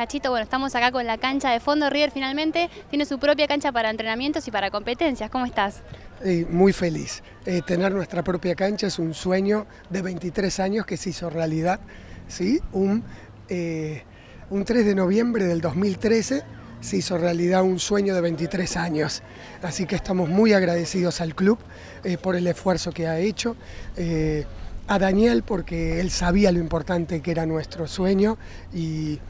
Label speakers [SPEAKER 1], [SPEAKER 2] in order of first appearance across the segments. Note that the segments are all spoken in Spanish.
[SPEAKER 1] Cachito, bueno, estamos acá con la cancha de fondo. River finalmente tiene su propia cancha para entrenamientos y para competencias. ¿Cómo estás?
[SPEAKER 2] muy feliz. Eh, tener nuestra propia cancha es un sueño de 23 años que se hizo realidad. ¿sí? Un, eh, un 3 de noviembre del 2013 se hizo realidad un sueño de 23 años. Así que estamos muy agradecidos al club eh, por el esfuerzo que ha hecho a Daniel porque él sabía lo importante que era nuestro sueño y,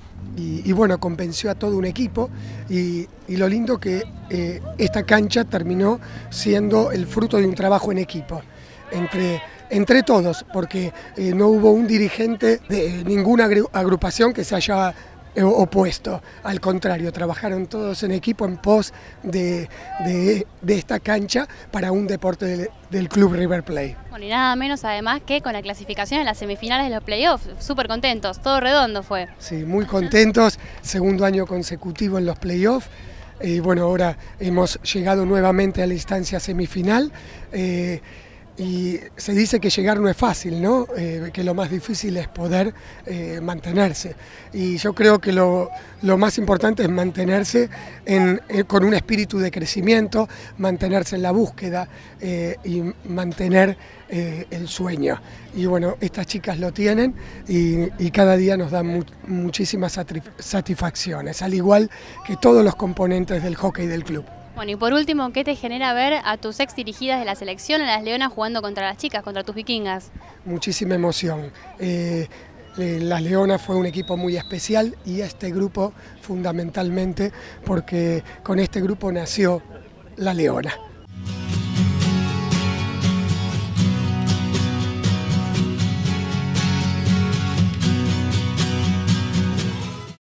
[SPEAKER 2] bueno, convenció a todo un equipo y, lo lindo que eh, esta cancha terminó siendo el fruto de un trabajo en equipo, entre, entre todos, porque eh, no hubo un dirigente de ninguna agrupación que se haya eh, opuesto. Al contrario, trabajaron todos en equipo en pos de, esta cancha para un deporte del, club River Plate.
[SPEAKER 1] Bueno, y nada menos además que con la clasificación en las semifinales de los playoffs, súper contentos, todo redondo fue.
[SPEAKER 2] Sí, muy contentos, segundo año consecutivo en los playoffs. y eh, bueno, ahora hemos llegado nuevamente a la instancia semifinal. Eh, y se dice que llegar no es fácil, ¿no? Eh, que lo más difícil es poder eh, mantenerse. Y yo creo que lo, más importante es mantenerse eh, con un espíritu de crecimiento, mantenerse en la búsqueda y mantener el sueño. Y bueno, estas chicas lo tienen y, cada día nos dan muchísimas satisfacciones, al igual que todos los componentes del hockey del club.
[SPEAKER 1] Bueno, y por último, ¿qué te genera ver a tus ex dirigidas de la selección, a las leonas, jugando contra las chicas, contra tus vikingas?
[SPEAKER 2] Muchísima emoción. Eh, las Leonas fue un equipo muy especial y este grupo fundamentalmente porque con este grupo nació la Leona.